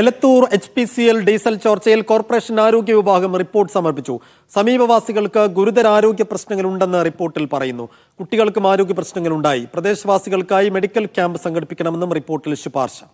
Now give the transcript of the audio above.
Elathur H P C L diesel ചോർച്ചയിൽ corporation ആരോഗ്യ വിഭാഗം റിപ്പോർട്ട് സമർപ്പിച്ചു സമീപവാസികൾക്ക് ഗുരുതര ആരോഗ്യ പ്രശ്നങ്ങളുണ്ടെന്ന് റിപ്പോർട്ടിൽ പറയുന്നു കുട്ടികൾക്കും ആരോഗ്യ പ്രശ്നങ്ങളുണ്ടായി പ്രദേശവാസികൾക്കായി മെഡിക്കൽ ക്യാമ്പ് സംഘടിപ്പിക്കണമെന്നും റിപ്പോർട്ടിൽ ശുപാർശ